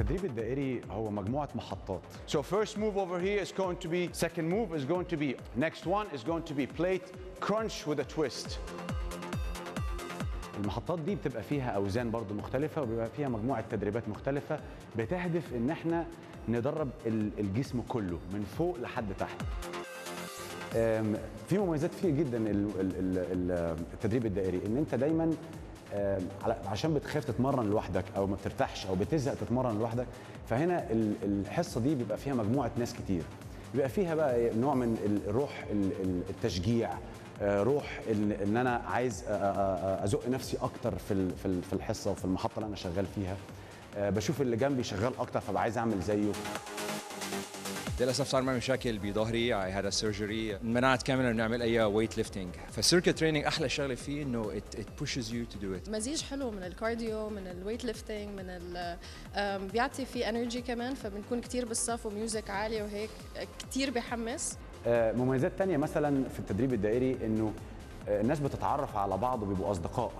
التدريب الدائري هو مجموعة محطات. So first move over here is going to be, second move is going to be, next one is going to be plate crunch with a twist. المحطات دي بتبقى فيها أوزان برضو مختلفة وبيبقى فيها مجموعة تدريبات مختلفة بتهدف إن احنا ندرب الجسم كله من فوق لحد تحت. في مميزات كتير جدا التدريب الدائري ان انت دايما عشان بتخاف تتمرن لوحدك او ما بترتاحش او بتزهق تتمرن لوحدك فهنا الحصه دي بيبقى فيها مجموعه ناس كتير بيبقى فيها بقى نوع من روح التشجيع آه، روح ان انا عايز ازق نفسي اكتر في في الحصه وفي المحطه اللي انا شغال فيها آه، بشوف اللي جنبي شغال اكتر فبقى عايز اعمل زيه للاسف صار معي مشاكل بظهري اي هاد سيرجري منعت كامل انه اعمل اي ويت ليفتنج فالسيركت تريننج احلى شغله فيه انه ات بوشز يو تو دو ات مزيج حلو من الكارديو من الويت ليفتنج من ال بيعطي فيه انرجي كمان فبنكون كثير بالصف وميوزك عاليه وهيك كثير بحمس آه، مميزات ثانيه مثلا في التدريب الدائري انه آه، الناس بتتعرف على بعض وبيبقوا اصدقاء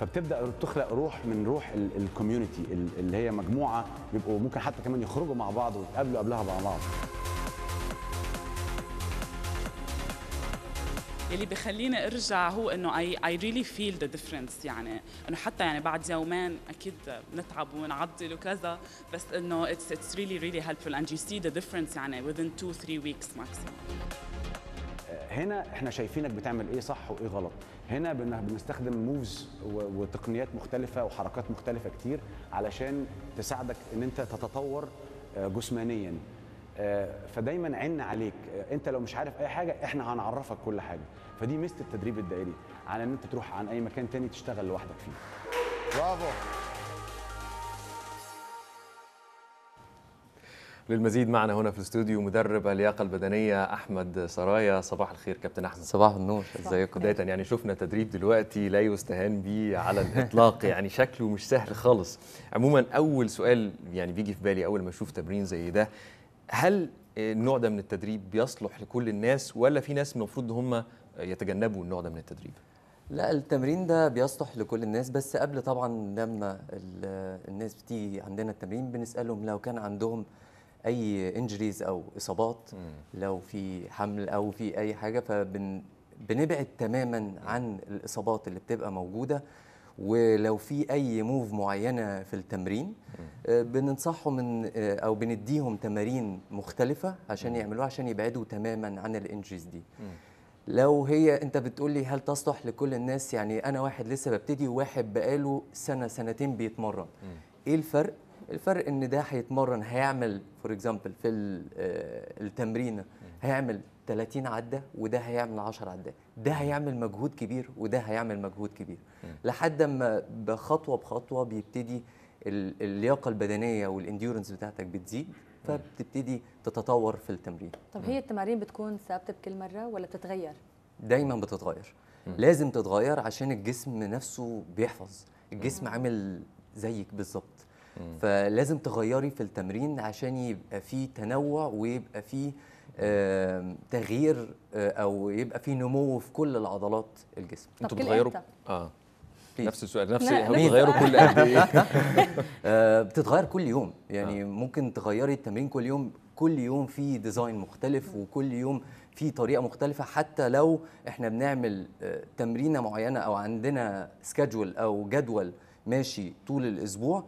فبتبدا تخلق روح من روح الكوميونتي اللي هي مجموعه بيبقوا ممكن حتى كمان يخرجوا مع بعض ويتقابلوا قبلها مع بعض اللي بخليني ارجع هو انه اي اي ريلي فيل ذا ديفرنس يعني انه حتى يعني بعد يومين اكيد بنتعب وبنعضل وكذا بس انه اتس اتس ريلي ريلي هيلبفول اند يو سي ذا ديفرنس يعني within 2 3 ويكس ماكسيم هنا احنا شايفينك بتعمل ايه صح وايه غلط هنا بنستخدم موفز وتقنيات مختلفه وحركات مختلفه كتير علشان تساعدك ان انت تتطور آه، جسمانيا آه، فدايما عنا عليك آه، انت لو مش عارف اي حاجه احنا هنعرفك كل حاجه فدي ميزه التدريب الدائري على ان انت تروح عن اي مكان تاني تشتغل لوحدك فيه برافو للمزيد معنا هنا في الاستوديو مدرب اللياقه البدنيه احمد سرايا صباح الخير كابتن احمد صباح النور ازيكم بدايه يعني شفنا تدريب دلوقتي لا يستهان به على الاطلاق يعني شكله مش سهل خالص عموما اول سؤال يعني بيجي في بالي اول ما اشوف تمرين زي ده هل النوع ده من التدريب بيصلح لكل الناس ولا في ناس المفروض هم يتجنبوا النوع ده من التدريب؟ لا التمرين ده بيصلح لكل الناس بس قبل طبعا لما الناس بتيجي عندنا التمرين بنسالهم لو كان عندهم اي انجريز او اصابات لو في حمل او في اي حاجه فبنبعد تماما عن الاصابات اللي بتبقى موجوده ولو في اي موف معينه في التمرين آه، بننصحهم من آه، او بنديهم تمارين مختلفه عشان يعملوها عشان يبعدوا تماما عن الانجز دي لو هي انت بتقول لي هل تصلح لكل الناس يعني انا واحد لسه ببتدي وواحد بقاله سنه سنتين بيتمرن ايه الفرق الفرق ان ده هيتمرن هيعمل فور اكزامبل في آه، التمرين هيعمل 30 عده وده هيعمل 10 عدات ده هيعمل مجهود كبير وده هيعمل مجهود كبير لحد ما بخطوه بخطوه بيبتدي اللياقه البدنيه والانديورنس بتاعتك بتزيد فبتبتدي تتطور في التمرين طب هي التمارين بتكون ثابته بكل مره ولا بتتغير دايما بتتغير لازم تتغير عشان الجسم نفسه بيحفظ الجسم عامل زيك بالظبط فلازم تغيري في التمرين عشان يبقى فيه تنوع ويبقى فيه تغيير آه، او يبقى فيه نمو في كل العضلات الجسم انتوا بتغيروا اه نفس السؤال نفس بتغيروا كل قد ايه؟ آه، بتتغير كل يوم يعني آه. ممكن تغيري التمرين كل يوم كل يوم في ديزاين مختلف وكل يوم في طريقه مختلفه حتى لو احنا بنعمل آه، تمرينه معينه او عندنا سكادجول او جدول ماشي طول الاسبوع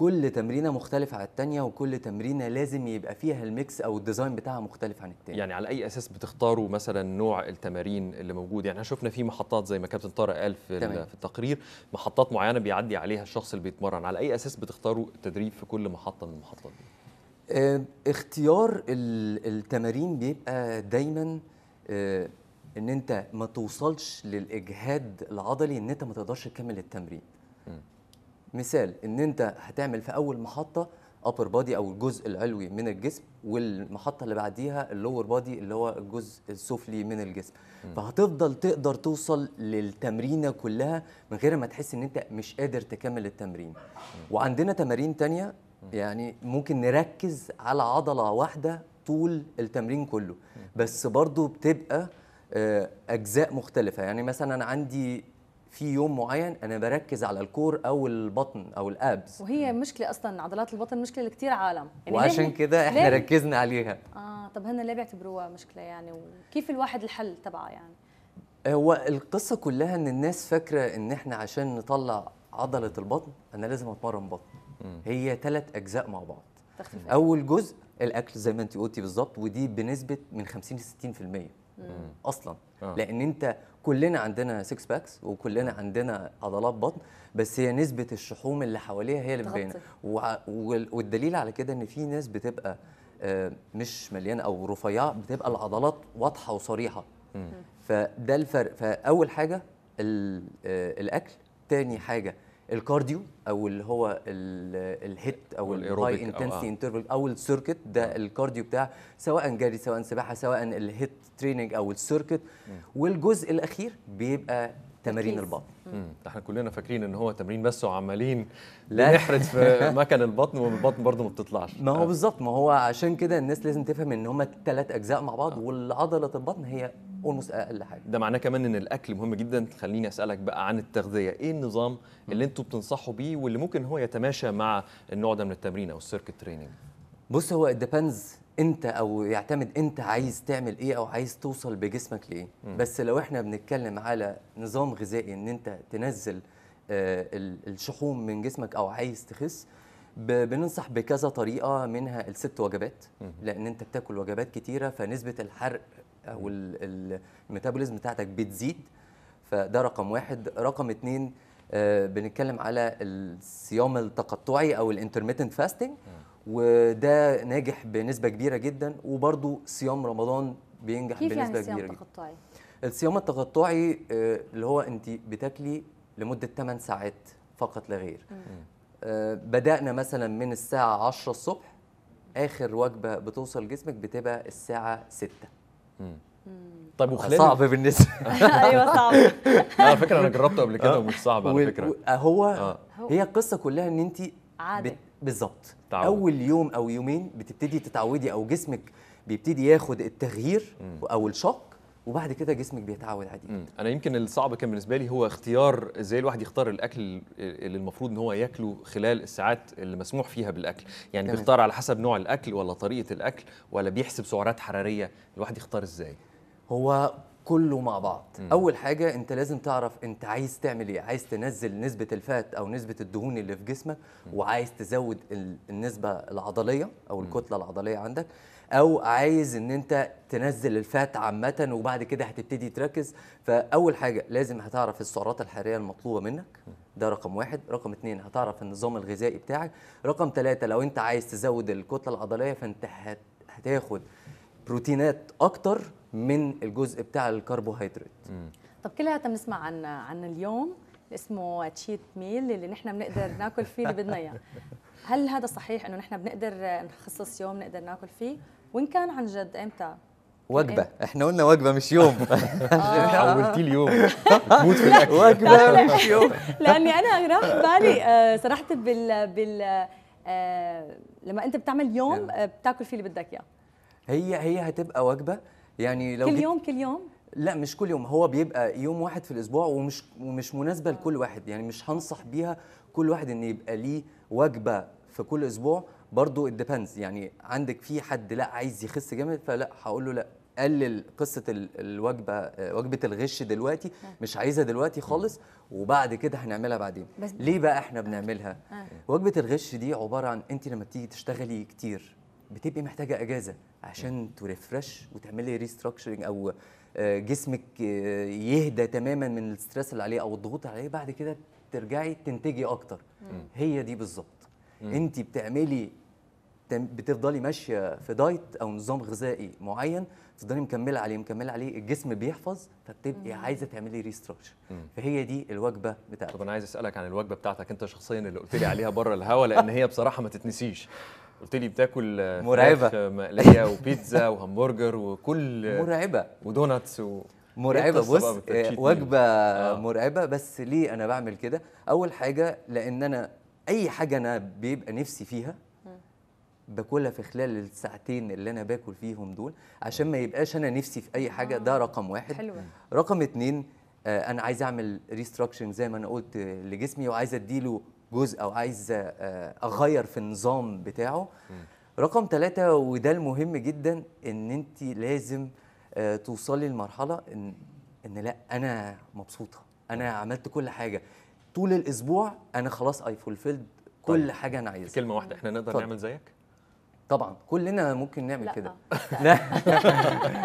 كل تمرينه مختلفه عن التانية وكل تمرينه لازم يبقى فيها الميكس او الديزاين بتاعها مختلف عن التاني يعني على اي اساس بتختاروا مثلا نوع التمارين اللي موجود يعني احنا شفنا في محطات زي ما كابتن طارق قال في, تمام. في التقرير محطات معينه بيعدي عليها الشخص اللي بيتمرن على اي اساس بتختاروا التدريب في كل محطه من المحطات دي آه، اختيار التمارين بيبقى دايما اه ان انت ما توصلش للاجهاد العضلي ان انت ما تقدرش تكمل التمرين مثال ان انت هتعمل في اول محطه upper body او الجزء العلوي من الجسم والمحطه اللي بعديها اللور بادي اللي هو الجزء السفلي من الجسم فهتفضل تقدر توصل للتمرينه كلها من غير ما تحس ان انت مش قادر تكمل التمرين وعندنا تمارين تانية يعني ممكن نركز على عضله واحده طول التمرين كله بس برضو بتبقى آه، اجزاء مختلفه يعني مثلا عندي في يوم معين انا بركز على الكور او البطن او الابز وهي مشكله اصلا عضلات البطن مشكله لكثير عالم يعني وعشان كده احنا ليه؟ ركزنا عليها اه طب هن ليه بيعتبروها مشكله يعني وكيف الواحد الحل تبعها يعني هو القصه كلها ان الناس فاكره ان احنا عشان نطلع عضله البطن انا لازم اتمرن بطن هي ثلاث اجزاء مع بعض اول جزء الاكل زي ما انت قلتي بالظبط ودي بنسبه من 50 ل 60% اصلا آه. لان انت كلنا عندنا سكس باكس وكلنا آه. عندنا عضلات بطن بس هي نسبه الشحوم اللي حواليها هي اللي بتبان والدليل على كده ان في ناس بتبقى آه، مش مليانه او رفيعه بتبقى العضلات واضحه وصريحه مم. فده الفرق فاول حاجه آه، الاكل تاني حاجه الكارديو او اللي هو الهيت او الهاي انتنسي انترفال او آه. السيركت ده آه. الكارديو بتاع سواء جري سواء سباحه سواء الهيت تريننج او السيركت والجزء الاخير بيبقى تمارين البطن امم احنا كلنا فاكرين ان هو تمرين بس وعمالين لا نحرد في مكان البطن والبطن برضه ما بتطلعش ما هو بالظبط ما هو عشان كده الناس لازم تفهم ان هما الثلاث اجزاء مع بعض آه. والعضله البطن هي اولموست اقل حاجه ده معناه كمان ان الاكل مهم جدا خليني اسالك بقى عن التغذيه ايه النظام اللي انتم بتنصحوا بيه واللي ممكن هو يتماشى مع النوع ده من التمرين او السيركت تريننج بص هو ديبندز انت او يعتمد انت عايز تعمل ايه او عايز توصل بجسمك لايه بس لو احنا بنتكلم على نظام غذائي ان انت تنزل آه الشحوم من جسمك او عايز تخس بننصح بكذا طريقه منها الست وجبات لان انت بتاكل وجبات كتيره فنسبه الحرق او الميتابوليزم بتاعتك بتزيد فده رقم واحد رقم اتنين آه، بنتكلم على الصيام التقطعي او الانترميتنت فاستنج وده ناجح بنسبه كبيره جدا وبرده صيام رمضان بينجح كيف يعني بنسبه يعني كبيره تقطعي؟ جدا الصيام التقطعي آه، اللي هو انت بتاكلي لمده 8 ساعات فقط لا غير آه، بدانا مثلا من الساعه 10 الصبح اخر وجبه بتوصل جسمك بتبقى الساعه 6 طيب وخلال صعبه بالنسبه ايوه صعبه على فكره انا جربته قبل كده آه. ومش صعبه على فكره آه، هو آه. هي القصه كلها ان انت بالظبط اول يوم او يومين بتبتدي تتعودي او جسمك بيبتدي ياخد التغيير او الشق وبعد كده جسمك بيتعود عادي انا يمكن الصعب كان بالنسبه لي هو اختيار ازاي الواحد يختار الاكل اللي المفروض ان هو ياكله خلال الساعات اللي مسموح فيها بالاكل يعني تمام. بيختار على حسب نوع الاكل ولا طريقه الاكل ولا بيحسب سعرات حراريه الواحد يختار ازاي هو كله مع بعض مم. اول حاجه انت لازم تعرف انت عايز تعمل ايه عايز تنزل نسبه الفات او نسبه الدهون اللي في جسمك مم. وعايز تزود النسبه العضليه او الكتله العضليه عندك او عايز ان انت تنزل الفات عامه وبعد كده هتبتدي تركز فاول حاجه لازم هتعرف السعرات الحراريه المطلوبه منك ده رقم واحد رقم اتنين هتعرف النظام الغذائي بتاعك رقم ثلاثة لو انت عايز تزود الكتله العضليه فانت هتاخد بروتينات اكتر من الجزء بتاع الكربوهيدرات طب كلنا بنسمع عن عن اليوم اسمه تشيت ميل اللي نحن بنقدر ناكل فيه اللي بدنا اياه هل هذا صحيح انه نحن بنقدر نخصص يوم نقدر ناكل فيه وإن كان عن جد إمتى؟ وجبة احنا قلنا وجبة مش يوم آه. حولتي لي يوم بتموت في الأكل وجبة مش يوم لأني أنا راح بالي آه، صراحة بال بال آه، لما أنت بتعمل يوم بتاكل فيه اللي بدك إياه هي هي هتبقى وجبة يعني لو كل يوم كل يوم لا مش كل يوم هو بيبقى يوم واحد في الاسبوع ومش ومش مناسبه لكل واحد يعني مش هنصح بيها كل واحد ان يبقى ليه وجبه في كل اسبوع برضو الديبندز يعني عندك في حد لا عايز يخس جامد فلا هقول له لا قلل قصه الوجبه وجبه الغش دلوقتي اه. مش عايزها دلوقتي خالص وبعد كده هنعملها بعدين ليه بقى احنا بنعملها اه. وجبه الغش دي عباره عن انت لما بتيجي تشتغلي كتير بتبقي محتاجه اجازه عشان تريفرش اه. وتعملي ريستراكشرنج او جسمك يهدى تماما من الستريس اللي عليه او الضغوط اللي عليه بعد كده ترجعي تنتجي اكتر هي دي بالظبط انت بتعملي بتفضلي ماشيه في دايت او نظام غذائي معين تفضلي مكمله عليه مكمله عليه الجسم بيحفظ فبتبقي عايزه تعملي ريستراكشر فهي دي الوجبه بتاعتك طب انا عايز اسالك عن الوجبه بتاعتك انت شخصيا اللي قلت لي عليها بره الهوا لان هي بصراحه ما تتنسيش قلت لي بتاكل مرعبه مقليه وبيتزا وهمبرجر وكل مرعبه ودوناتس و... مرعبه إيه بص آه، وجبه آه. مرعبه بس ليه انا بعمل كده اول حاجه لان انا اي حاجه انا بيبقى نفسي فيها باكلها في خلال الساعتين اللي انا باكل فيهم دول عشان ما يبقاش انا نفسي في اي حاجه ده آه، رقم واحد حلوة. رقم اتنين آه، انا عايز اعمل ريستراكشنج زي ما انا قلت لجسمي وعايز اديله جزء او عايز آه، اغير في النظام بتاعه م. رقم ثلاثة وده المهم جدا ان انت لازم توصلي لمرحله ان ان لا انا مبسوطه انا عملت كل حاجه طول الاسبوع انا خلاص اي فولفيلد كل طيب. حاجه انا عايزها كلمه واحده احنا نقدر طيب. نعمل زيك طبعا كلنا ممكن نعمل لا. كده لا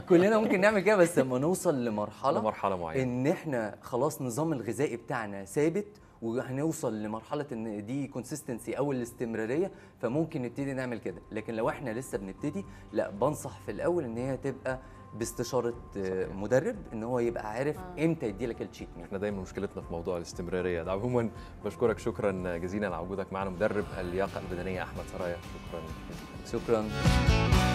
كلنا ممكن نعمل كده بس لما نوصل لمرحله لمرحله معينه ان احنا خلاص نظام الغذائي بتاعنا ثابت وهنوصل لمرحله ان دي كونسيستنسي او الاستمراريه فممكن نبتدي نعمل كده لكن لو احنا لسه بنبتدي لا بنصح في الاول ان هي تبقى باستشاره صحيح. مدرب ان هو يبقى عارف آه. امتى يدي لك التشيت ميل احنا دايما مشكلتنا في موضوع الاستمراريه ده عموما بشكرك شكرا جزيلا على وجودك معنا مدرب اللياقه البدنيه احمد سرايا شكرا شكرا